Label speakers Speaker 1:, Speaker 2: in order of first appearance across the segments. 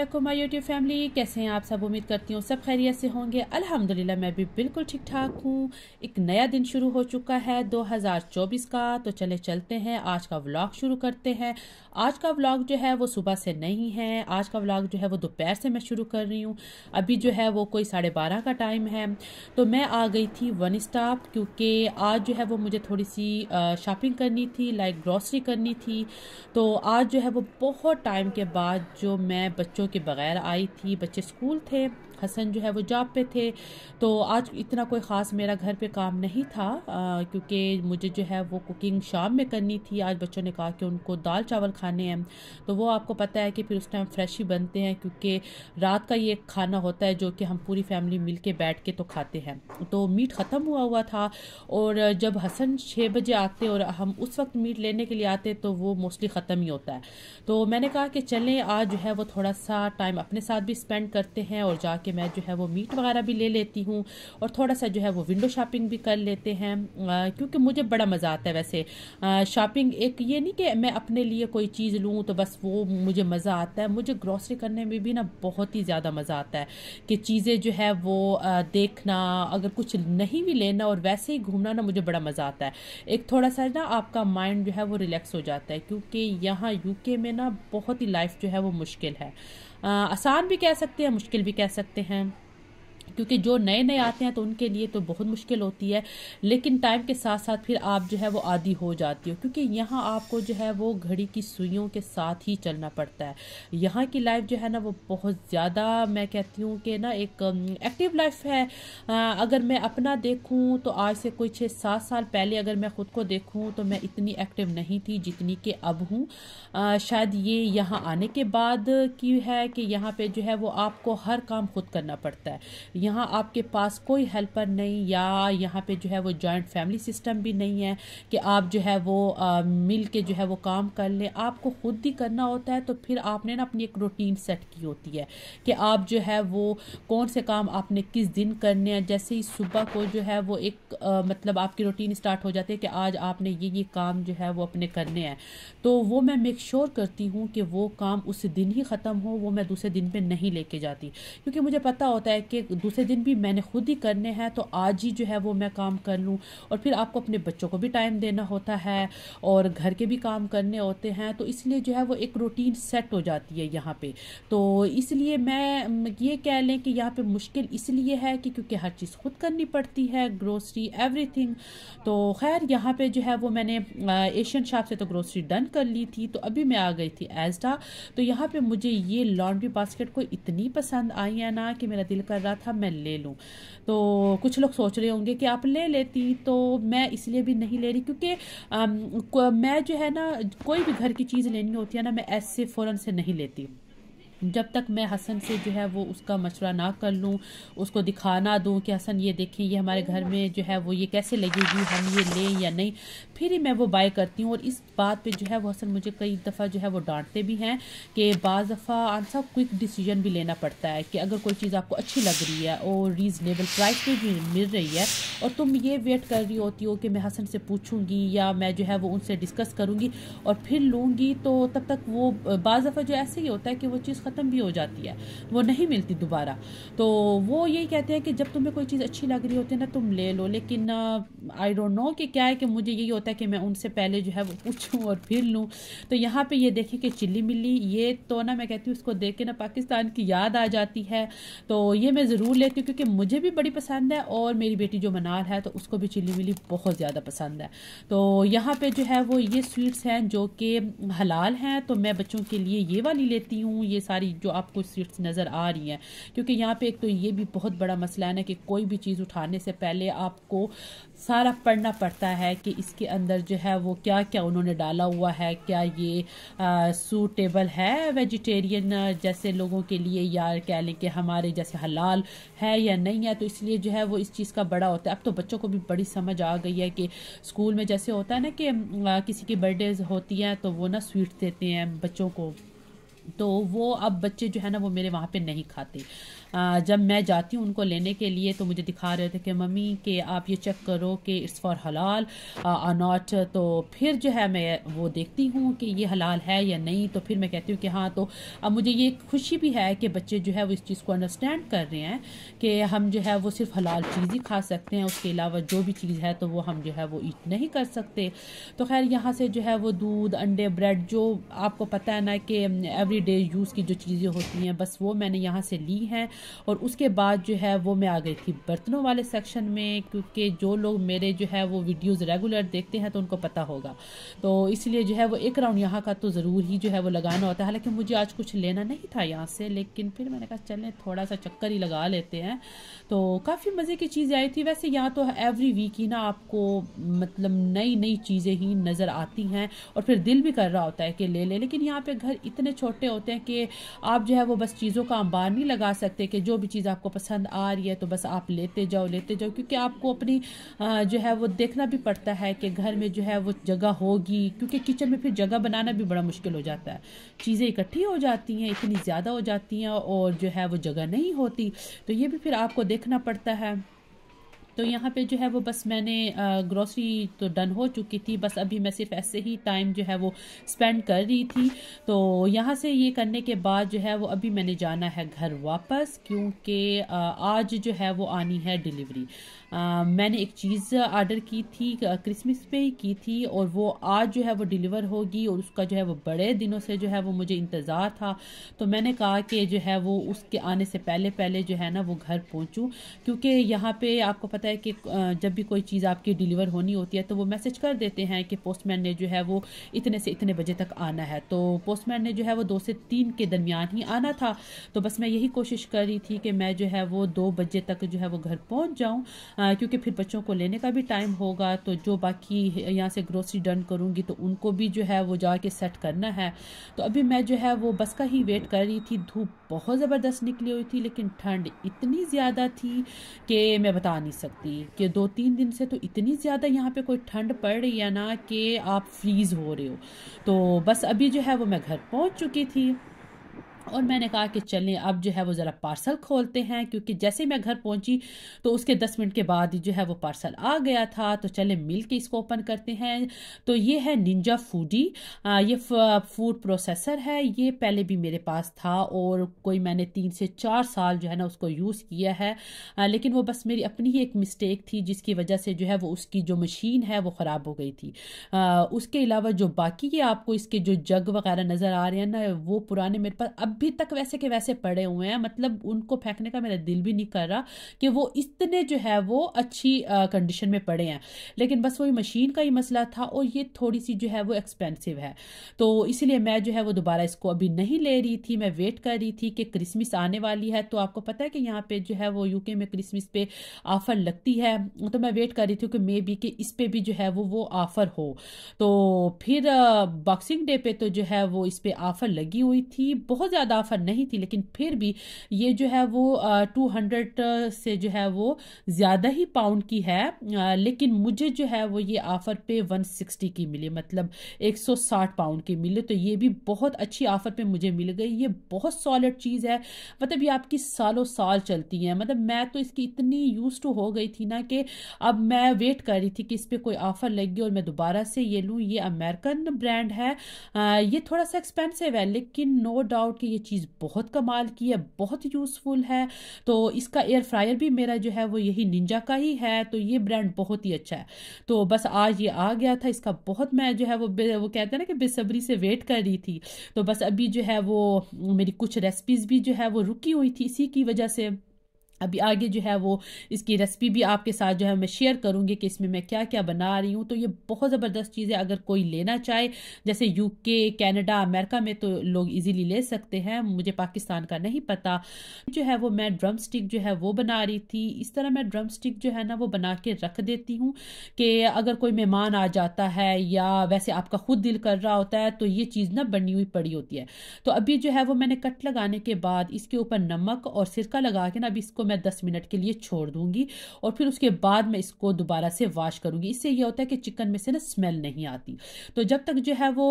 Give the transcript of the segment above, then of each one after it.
Speaker 1: वालेकुम my YouTube family कैसे हैं आप सब उम्मीद करती हूँ सब खैरियत से होंगे अल्हम्दुलिल्लाह मैं भी बिल्कुल ठीक ठाक हूँ एक नया दिन शुरू हो चुका है 2024 का तो चले चलते हैं आज का व्लॉग शुरू करते हैं आज का व्लॉग जो है वो सुबह से नहीं है आज का व्लॉग जो है वो दोपहर से मैं शुरू कर रही हूँ अभी जो है वो कोई साढ़े बारह का टाइम है तो मैं आ गई थी वन स्टॉप क्योंकि आज जो है वो मुझे थोड़ी सी शॉपिंग करनी थी लाइक ग्रॉसरी करनी थी तो आज जो है वो बहुत टाइम के बाद जो मैं बच्चों के बगैर आई थी बच्चे स्कूल थे हसन जो है वो जॉब पे थे तो आज इतना कोई ख़ास मेरा घर पे काम नहीं था क्योंकि मुझे जो है वो कुकिंग शाम में करनी थी आज बच्चों ने कहा कि उनको दाल चावल खाने हैं तो वो आपको पता है कि फिर उस टाइम फ्रेश ही बनते हैं क्योंकि रात का ये खाना होता है जो कि हम पूरी फैमिली मिल के बैठ के तो खाते हैं तो मीट ख़त्म हुआ हुआ था और जब हसन छः बजे आते और हम उस वक्त मीट लेने के लिए आते तो वो मोस्टली ख़त्म ही होता है तो मैंने कहा कि चलें आज जो है वो थोड़ा सा टाइम अपने साथ भी स्पेंड करते हैं और जाके कि मैं जो है वो मीट वगैरह भी ले लेती हूँ और थोड़ा सा जो है वो विंडो शॉपिंग भी कर लेते हैं क्योंकि मुझे बड़ा मज़ा आता है वैसे शॉपिंग एक ये नहीं कि मैं अपने लिए कोई चीज़ लूँ तो बस वो मुझे मज़ा आता है मुझे ग्रॉसरी करने में भी ना बहुत ही ज़्यादा मज़ा आता है कि चीज़ें जो है वो देखना अगर कुछ नहीं भी लेना और वैसे ही घूमना ना मुझे बड़ा मज़ा आता है एक थोड़ा सा ना आपका माइंड जो है वो रिलैक्स हो जाता है क्योंकि यहाँ यूके में ना बहुत ही लाइफ जो है वो मुश्किल है आसान भी कह सकते हैं मुश्किल भी कह सकते हैं क्योंकि जो नए नए आते हैं तो उनके लिए तो बहुत मुश्किल होती है लेकिन टाइम के साथ साथ फिर आप जो है वो आदि हो जाती हो क्योंकि यहाँ आपको जो है वो घड़ी की सुइयों के साथ ही चलना पड़ता है यहाँ की लाइफ जो है ना वो बहुत ज़्यादा मैं कहती हूँ कि ना एक एक्टिव लाइफ है आ, अगर मैं अपना देखूँ तो आज से कोई छः सात साल पहले अगर मैं ख़ुद को देखूँ तो मैं इतनी एक्टिव नहीं थी जितनी कि अब हूँ शायद ये यहाँ आने के बाद की है कि यहाँ पर जो है वो आपको हर काम खुद करना पड़ता है यहाँ आपके पास कोई हेल्पर नहीं या यहाँ पे जो है वो जॉइंट फैमिली सिस्टम भी नहीं है कि आप जो है वो आ, मिल के जो है वो काम कर लें आपको खुद ही करना होता है तो फिर आपने ना अपनी एक रूटीन सेट की होती है कि आप जो है वो कौन से काम आपने किस दिन करने हैं जैसे ही सुबह को जो है वो एक आ, मतलब आपकी रूटीन स्टार्ट हो जाती है कि आज आपने ये ये काम जो है वो अपने करने हैं तो वो मैं मेक श्योर करती हूँ कि वो काम उस दिन ही ख़त्म हो वो मैं दूसरे दिन पर नहीं लेके जाती क्योंकि मुझे पता होता है कि दूसरे दिन भी मैंने खुद ही करने हैं तो आज ही जो है वो मैं काम कर लूँ और फिर आपको अपने बच्चों को भी टाइम देना होता है और घर के भी काम करने होते हैं तो इसलिए जो है वो एक रूटीन सेट हो जाती है यहाँ पे तो इसलिए मैं ये कह लें कि यहाँ पे मुश्किल इसलिए है कि क्योंकि हर चीज़ खुद करनी पड़ती है ग्रोसरी एवरीथिंग तो खैर यहाँ पे जो है वो मैंने एशियन शॉप से तो ग्रोसरी डन कर ली थी तो अभी मैं आ गई थी एजडा तो यहाँ पे मुझे ये लॉन्ड्री बास्केट को इतनी पसंद आई है ना कि मेरा दिल कर रहा था था अच्छा मैं ले लूँ तो कुछ लोग सोच रहे होंगे कि आप ले लेती तो मैं इसलिए भी नहीं ले रही क्योंकि मैं जो है ना कोई भी घर की चीज़ लेनी होती है ना मैं ऐसे फ़ौरन से नहीं लेती जब तक मैं हसन से जो है वो उसका मशवरा ना कर लूँ उसको दिखाना दूँ कि हसन ये देखें ये हमारे घर में जो है वो ये कैसे लगेगी हम ये लें या नहीं फिर ही मैं वो बाय करती हूँ और इस बात पे जो है वो हसन मुझे कई दफ़ा जो है वो डांटते भी हैं कि बाज दफ़ा आंसर क्विक डिसीजन भी लेना पड़ता है कि अगर कोई चीज़ आपको अच्छी लग रही है और रीज़नेबल प्राइस पे भी मिल रही है और तुम ये वेट कर रही होती हो कि मैं हसन से पूछूँगी या मैं जो है वो उनसे डिस्कस करूँगी और फिर लूँगी तो तब तक वो बाज दफ़ा जो ऐसे ही होता है कि वो चीज़ ख़त्म भी हो जाती है वो नहीं मिलती दोबारा तो वो यही कहते हैं कि जब तुम्हें कोई चीज़ अच्छी लग रही होती है ना तुम ले लो लेकिन आई डोंट नो कि क्या है कि मुझे यही होता है कि मैं उनसे पहले जो है वो पूछूं और फिर लूं तो यहाँ पे ये देखें कि चिल्ली मिली ये तो ना मैं कहती हूँ उसको देख के ना पाकिस्तान की याद आ जाती है तो ये मैं ज़रूर लेती हूँ क्योंकि मुझे भी बड़ी पसंद है और मेरी बेटी जो मनार है तो उसको भी चिल्ली मिली बहुत ज़्यादा पसंद है तो यहाँ पर जो है वो ये स्वीट्स हैं जो कि हलाल हैं तो मैं बच्चों के लिए ये वाली लेती हूँ ये सारी जो आपको स्वीट्स नज़र आ रही हैं क्योंकि यहाँ पर एक तो ये भी बहुत बड़ा मसला है ना कि कोई भी चीज़ उठाने से पहले आपको सारा पढ़ना पड़ता है कि इसके अंदर जो है वो क्या क्या उन्होंने डाला हुआ है क्या ये सूटेबल है वेजिटेरियन जैसे लोगों के लिए या कह लें कि हमारे जैसे हलाल है या नहीं है तो इसलिए जो है वो इस चीज़ का बड़ा होता है अब तो बच्चों को भी बड़ी समझ आ गई है कि स्कूल में जैसे होता है ना कि किसी की बर्थडे होती हैं तो वो ना स्वीट देते हैं बच्चों को तो वो अब बच्चे जो है ना वो मेरे वहाँ पे नहीं खाते जब मैं जाती हूँ उनको लेने के लिए तो मुझे दिखा रहे थे कि मम्मी कि आप ये चेक करो कि इट्स फॉर हलाल आ नॉट तो फिर जो है मैं वो देखती हूँ कि ये हलाल है या नहीं तो फिर मैं कहती हूँ कि हाँ तो अब मुझे ये खुशी भी है कि बच्चे जो है वो इस चीज़ को अंडरस्टैंड कर रहे हैं कि हम जो है वो सिर्फ हलाल चीज़ ही खा सकते हैं उसके अलावा जो भी चीज़ है तो वो हम जो है वो ईट नहीं कर सकते तो खैर यहाँ से जो है वो दूध अंडे ब्रेड जो आपको पता है ना कि एवरी यूज़ की जो चीज़ें होती हैं बस वो मैंने यहाँ से ली हैं और उसके बाद जो है वो मैं आ गई थी बर्तनों वाले सेक्शन में क्योंकि जो लोग मेरे जो है वो वीडियोज़ रेगुलर देखते हैं तो उनको पता होगा तो इसलिए जो है वो एक राउंड यहाँ का तो ज़रूर ही जो है वो लगाना होता है हालांकि मुझे आज कुछ लेना नहीं था यहाँ से लेकिन फिर मैंने कहा चलें थोड़ा सा चक्कर ही लगा लेते हैं तो काफ़ी मज़े की चीज़ें आई थी वैसे यहाँ तो एवरी वीक ही ना आपको मतलब नई नई चीज़ें ही नज़र आती हैं और फिर दिल भी कर रहा होता है कि ले ले लेकिन यहाँ पे घर इतने छोटे होते हैं कि आप जो है वो बस चीज़ों का अंबार नहीं लगा सकते कि जो भी चीज़ आपको पसंद आ रही है तो बस आप लेते जाओ लेते जाओ क्योंकि आपको अपनी जो है वो देखना भी पड़ता है कि घर में जो है वो जगह होगी क्योंकि किचन में फिर जगह बनाना भी बड़ा मुश्किल हो जाता है चीज़ें इकट्ठी हो जाती हैं इतनी ज़्यादा हो जाती हैं और जो है वो जगह नहीं होती तो ये भी फिर आपको देखना पड़ता है तो यहाँ पे जो है वो बस मैंने ग्रॉसरी तो डन हो चुकी थी बस अभी मैं सिर्फ ऐसे ही टाइम जो है वो स्पेंड कर रही थी तो यहाँ से ये करने के बाद जो है वो अभी मैंने जाना है घर वापस क्योंकि आज जो है वो आनी है डिलीवरी मैंने एक चीज़ आर्डर की थी क्रिसमस पे ही की थी और वो आज जो है वो डिलीवर होगी और उसका जो है वो बड़े दिनों से जो है वो मुझे इंतज़ार था तो मैंने कहा कि जो है वो उसके आने से पहले पहले जो है ना वो घर पहुँचूँ क्योंकि यहाँ पर आपको पता पता है कि जब भी कोई चीज़ आपकी डिलीवर होनी होती है तो वो मैसेज कर देते हैं कि पोस्टमैन ने जो है वो इतने से इतने बजे तक आना है तो पोस्टमैन ने जो है वो दो से तीन के दरमियान ही आना था तो बस मैं यही कोशिश कर रही थी कि मैं जो है वो दो बजे तक जो है वो घर पहुँच जाऊँ क्योंकि फिर बच्चों को लेने का भी टाइम होगा तो जो बाकी यहाँ से ग्रोसरी डन करूँगी तो उनको भी जो है वो जाके सेट करना है तो अभी मैं जो है वो बस का ही वेट कर रही थी धूप बहुत ज़बरदस्त निकली हुई थी लेकिन ठंड इतनी ज़्यादा थी कि मैं बता नहीं सकती सकती कि दो तीन दिन से तो इतनी ज़्यादा यहाँ पे कोई ठंड पड़ रही है ना कि आप फ्रीज़ हो रहे हो तो बस अभी जो है वो मैं घर पहुँच चुकी थी और मैंने कहा कि चलें अब जो है वो ज़रा पार्सल खोलते हैं क्योंकि जैसे मैं घर पहुंची तो उसके दस मिनट के बाद ही जो है वो पार्सल आ गया था तो चलें मिल के इसको ओपन करते हैं तो ये है निंजा फूडी ये फूड प्रोसेसर है ये पहले भी मेरे पास था और कोई मैंने तीन से चार साल जो है ना उसको यूज़ किया है आ, लेकिन वो बस मेरी अपनी ही एक मिस्टेक थी जिसकी वजह से जो है वो उसकी जो मशीन है वो ख़राब हो गई थी आ, उसके अलावा जो बाकी ये आपको इसके जो जग वगैरह नज़र आ रहे हैं ना वो पुराने मेरे पास अब अभी तक वैसे के वैसे पड़े हुए हैं मतलब उनको फेंकने का मेरा दिल भी नहीं कर रहा कि वो इतने जो है वो अच्छी कंडीशन में पड़े हैं लेकिन बस वही मशीन का ही मसला था और ये थोड़ी सी जो है वो एक्सपेंसिव है तो इसीलिए मैं जो है वो दोबारा इसको अभी नहीं ले रही थी मैं वेट कर रही थी कि क्रिसमस आने वाली है तो आपको पता है कि यहाँ पे जो है वो यूके में क्रिसमस पे ऑफ़र लगती है तो मैं वेट कर रही थी कि मे बी कि इस पर भी जो है वो वो ऑफ़र हो तो फिर बॉक्सिंग डे पे तो जो है वो इस पर ऑफ़र लगी हुई थी बहुत ज़्यादा ज़्यादा ऑफ़र नहीं थी लेकिन फिर भी ये जो है वो टू हंड्रेड से जो है वो ज़्यादा ही पाउंड की है आ, लेकिन मुझे जो है वो ये ऑफ़र पे वन सिक्सटी की मिली मतलब एक सौ साठ पाउंड की मिली तो ये भी बहुत अच्छी ऑफ़र पे मुझे मिल गई ये बहुत सॉलिड चीज़ है मतलब ये आपकी सालों साल चलती है मतलब मैं तो इसकी इतनी यूज़ टू हो गई थी ना कि अब मैं वेट कर रही थी कि इस पर कोई ऑफ़र गई और मैं दोबारा से ये लूँ ये अमेरिकन ब्रांड है आ, ये थोड़ा सा एक्सपेंसिव है लेकिन नो डाउट कि ये चीज़ बहुत कमाल की है बहुत यूज़फुल है तो इसका एयर फ्रायर भी मेरा जो है वो यही निंजा का ही है तो ये ब्रांड बहुत ही अच्छा है तो बस आज ये आ गया था इसका बहुत मैं जो है वो वो कहते हैं ना कि बेसब्री से वेट कर रही थी तो बस अभी जो है वो मेरी कुछ रेसिपीज़ भी जो है वो रुकी हुई थी इसी की वजह से अभी आगे जो है वो इसकी रेसिपी भी आपके साथ जो है मैं शेयर करूँगी कि इसमें मैं क्या क्या बना रही हूँ तो ये बहुत ज़बरदस्त चीज़ है अगर कोई लेना चाहे जैसे यूके कनाडा अमेरिका में तो लोग इजीली ले सकते हैं मुझे पाकिस्तान का नहीं पता जो है वो मैं ड्रम स्टिक जो है वो बना रही थी इस तरह मैं ड्रम स्टिक जो है ना वो बना के रख देती हूँ कि अगर कोई मेहमान आ जाता है या वैसे आपका खुद दिल कर रहा होता है तो ये चीज़ ना बनी हुई पड़ी होती है तो अभी जो है वो मैंने कट लगाने के बाद इसके ऊपर नमक और सिरका लगा के ना अभी इसको मैं दस मिनट के लिए छोड़ दूंगी और फिर उसके बाद मैं इसको दोबारा से वॉश करूंगी इससे यह होता है कि चिकन में से ना स्मेल नहीं आती तो जब तक जो है वो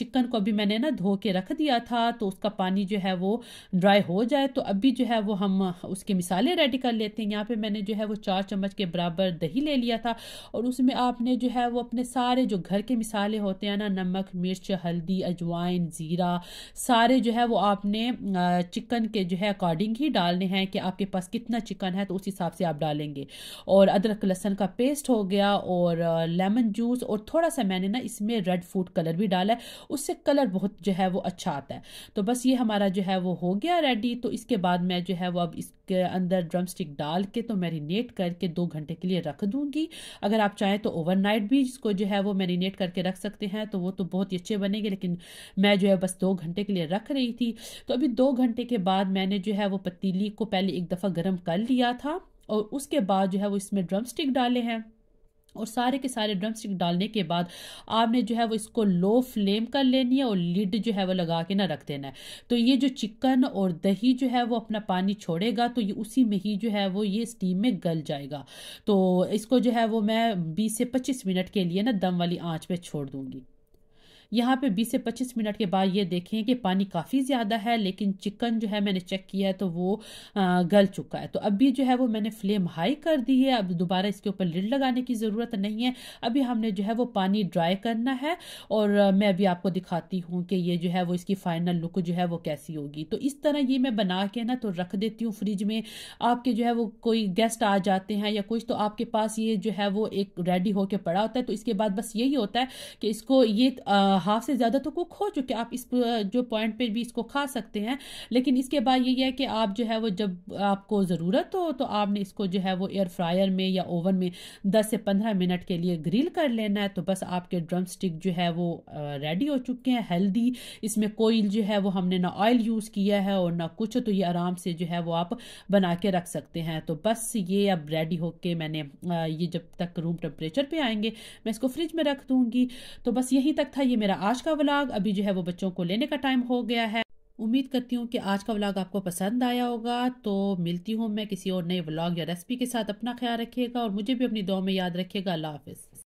Speaker 1: चिकन को अभी मैंने ना धो के रख दिया था तो उसका पानी जो है वो ड्राई हो जाए तो अभी जो है वो हम उसके मिसाले रेडी कर लेते हैं यहाँ पे मैंने जो है वो चार चम्मच के बराबर दही ले लिया था और उसमें आपने जो है वो अपने सारे जो घर के मिसाले होते हैं ना नमक मिर्च हल्दी अजवाइन ज़ीरा सारे जो है वो आपने चिकन के जो है अकॉर्डिंग ही डालने हैं कि आपके पास कितना चिकन है तो उस हिसाब से आप डालेंगे और अदरक लहसन का पेस्ट हो गया और लेमन जूस और थोड़ा सा मैंने ना इसमें रेड फूड कलर भी डाला है उससे कलर बहुत जो है वो अच्छा आता है तो बस ये हमारा जो है वो हो गया रेडी तो इसके बाद मैं जो है वो अब इसके अंदर ड्रम स्टिक डाल के तो मैरिनेट करके दो घंटे के लिए रख दूंगी अगर आप चाहें तो ओवर भी इसको जो है वो मैरिनेट करके रख सकते हैं तो वो तो बहुत ही अच्छे बनेंगे लेकिन मैं जो है बस दो घंटे के लिए रख रही थी तो अभी दो घंटे के बाद मैंने जो है वो पतीली को पहले एक दफ़ा गर्म कर लिया था और उसके बाद जो है वो इसमें ड्रम स्टिक डाले हैं और सारे के सारे ड्रम स्टिक डालने के बाद आपने जो है वो इसको लो फ्लेम कर लेनी है और लिड जो है वो लगा के ना रख देना है तो ये जो चिकन और दही जो है वो अपना पानी छोड़ेगा तो ये उसी में ही जो है वो ये स्टीम में गल जाएगा तो इसको जो है वो मैं बीस से पच्चीस मिनट के लिए ना दम वाली आँच पर छोड़ दूँगी यहाँ पे 20 से 25 मिनट के बाद ये देखें कि पानी काफ़ी ज़्यादा है लेकिन चिकन जो है मैंने चेक किया है तो वो गल चुका है तो अभी जो है वो मैंने फ्लेम हाई कर दी है अब दोबारा इसके ऊपर लिड लगाने की ज़रूरत नहीं है अभी हमने जो है वो पानी ड्राई करना है और मैं अभी आपको दिखाती हूँ कि ये जो है वो इसकी फाइनल लुक जो है वो कैसी होगी तो इस तरह ये मैं बना के ना तो रख देती हूँ फ्रिज में आपके जो है वो कोई गेस्ट आ जाते हैं या कुछ तो आपके पास ये जो है वो एक रेडी होके पड़ा होता है तो इसके बाद बस यही होता है कि इसको ये आ, हाफ से ज़्यादा तो कुक हो चुके आप इस जो पॉइंट पे भी इसको खा सकते हैं लेकिन इसके बाद ये है कि आप जो है वो जब आपको ज़रूरत हो तो आपने इसको जो है वो एयर फ्रायर में या ओवन में दस से पंद्रह मिनट के लिए ग्रिल कर लेना है तो बस आपके ड्रम स्टिक जो है वो रेडी हो चुके हैं हेल्दी इसमें कोई जो है वो हमने ना ऑयल यूज़ किया है और ना कुछ तो ये आराम से जो है वो आप बना के रख सकते हैं तो बस ये अब रेडी होके मैंने ये जब तक रूम टेम्परेचर पर आएंगे मैं इसको फ्रिज में रख दूँगी तो बस यहीं तक था ये मेरा आज का व्लॉग अभी जो है वो बच्चों को लेने का टाइम हो गया है उम्मीद करती हूँ कि आज का व्लॉग आपको पसंद आया होगा तो मिलती हूँ मैं किसी और नए व्लॉग या रेसिपी के साथ अपना ख्याल रखिएगा और मुझे भी अपनी दो में याद रखिएगा अल्लाह हाफिज़